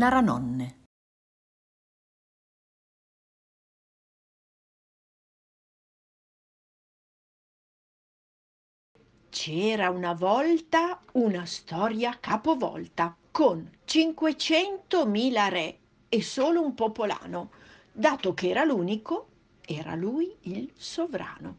Naranonne C'era una volta una storia capovolta con 500.000 re e solo un popolano. Dato che era l'unico, era lui il sovrano.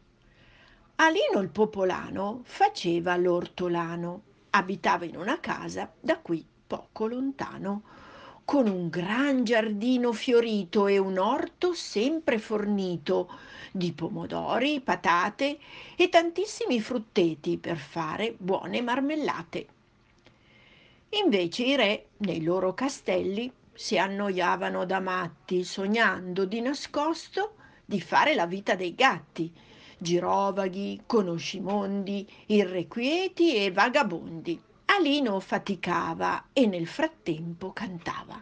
Alino il popolano faceva l'ortolano. Abitava in una casa da qui poco lontano con un gran giardino fiorito e un orto sempre fornito di pomodori, patate e tantissimi frutteti per fare buone marmellate. Invece i re, nei loro castelli, si annoiavano da matti, sognando di nascosto di fare la vita dei gatti, girovaghi, conoscimondi, irrequieti e vagabondi. Alino faticava e nel frattempo cantava.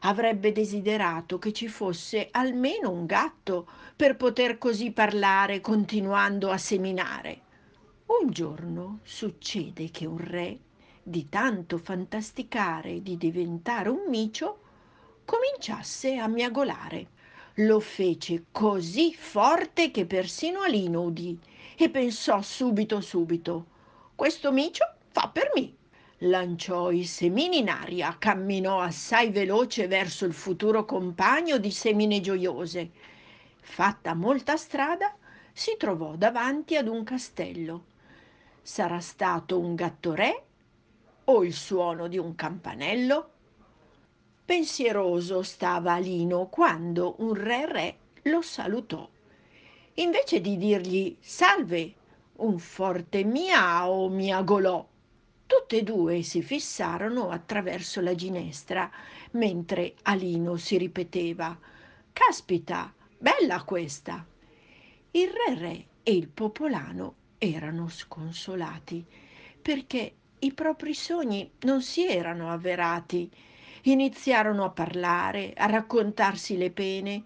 Avrebbe desiderato che ci fosse almeno un gatto per poter così parlare continuando a seminare. Un giorno succede che un re, di tanto fantasticare di diventare un micio, cominciasse a miagolare. Lo fece così forte che persino Alino udì e pensò subito subito questo micio fa per me lanciò i semini in aria, camminò assai veloce verso il futuro compagno di semine gioiose. Fatta molta strada, si trovò davanti ad un castello. Sarà stato un gatto re o il suono di un campanello? Pensieroso stava Alino quando un re re lo salutò. Invece di dirgli salve, un forte miao miagolò Tutte e due si fissarono attraverso la ginestra, mentre Alino si ripeteva Caspita, bella questa! Il re re e il popolano erano sconsolati, perché i propri sogni non si erano avverati. Iniziarono a parlare, a raccontarsi le pene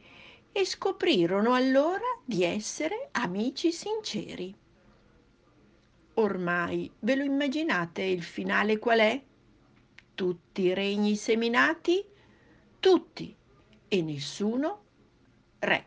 e scoprirono allora di essere amici sinceri. Ormai ve lo immaginate il finale qual è? Tutti i regni seminati? Tutti e nessuno re.